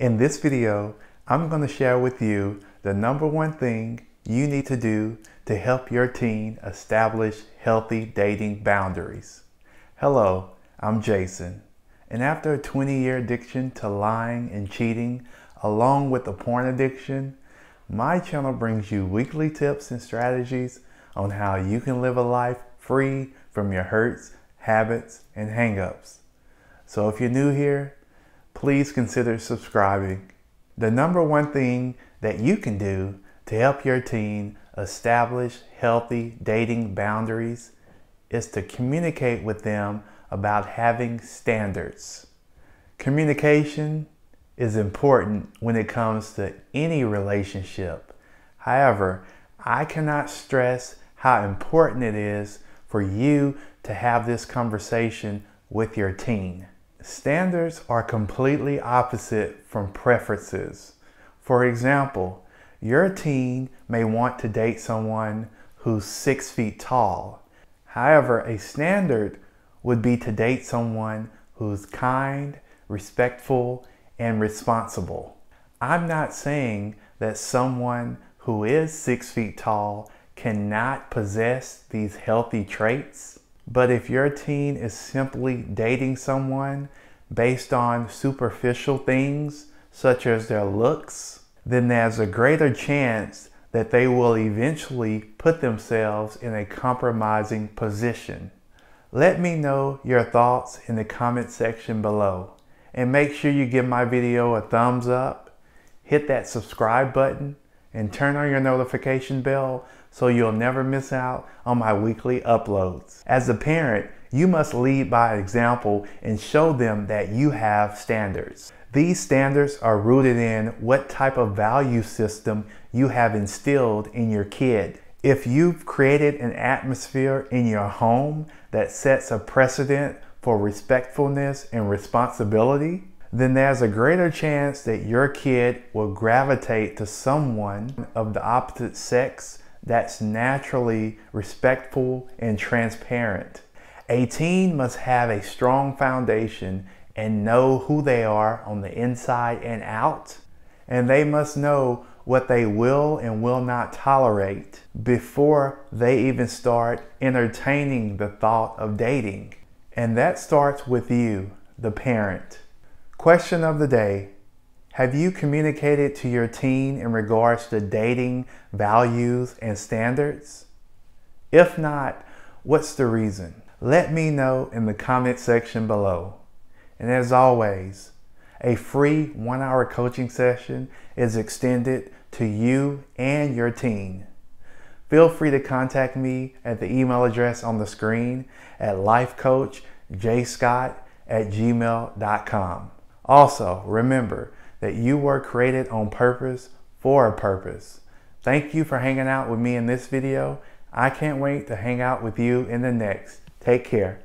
In this video, I'm going to share with you the number one thing you need to do to help your teen establish healthy dating boundaries. Hello, I'm Jason, and after a 20 year addiction to lying and cheating, along with a porn addiction, my channel brings you weekly tips and strategies on how you can live a life free from your hurts, habits, and hangups. So if you're new here, please consider subscribing. The number one thing that you can do to help your teen establish healthy dating boundaries is to communicate with them about having standards. Communication is important when it comes to any relationship. However, I cannot stress how important it is for you to have this conversation with your teen. Standards are completely opposite from preferences. For example, your teen may want to date someone who's six feet tall. However, a standard would be to date someone who's kind, respectful, and responsible. I'm not saying that someone who is six feet tall cannot possess these healthy traits. But if your teen is simply dating someone based on superficial things, such as their looks, then there's a greater chance that they will eventually put themselves in a compromising position. Let me know your thoughts in the comment section below. And make sure you give my video a thumbs up, hit that subscribe button, and turn on your notification bell so you'll never miss out on my weekly uploads. As a parent, you must lead by example and show them that you have standards. These standards are rooted in what type of value system you have instilled in your kid. If you've created an atmosphere in your home that sets a precedent for respectfulness and responsibility, then there's a greater chance that your kid will gravitate to someone of the opposite sex that's naturally respectful and transparent. A teen must have a strong foundation and know who they are on the inside and out, and they must know what they will and will not tolerate before they even start entertaining the thought of dating. And that starts with you, the parent. Question of the day Have you communicated to your teen in regards to dating values and standards? If not, what's the reason? Let me know in the comment section below. And as always, a free one hour coaching session is extended to you and your teen. Feel free to contact me at the email address on the screen at lifecoachjscott at gmail.com. Also, remember that you were created on purpose for a purpose. Thank you for hanging out with me in this video. I can't wait to hang out with you in the next. Take care.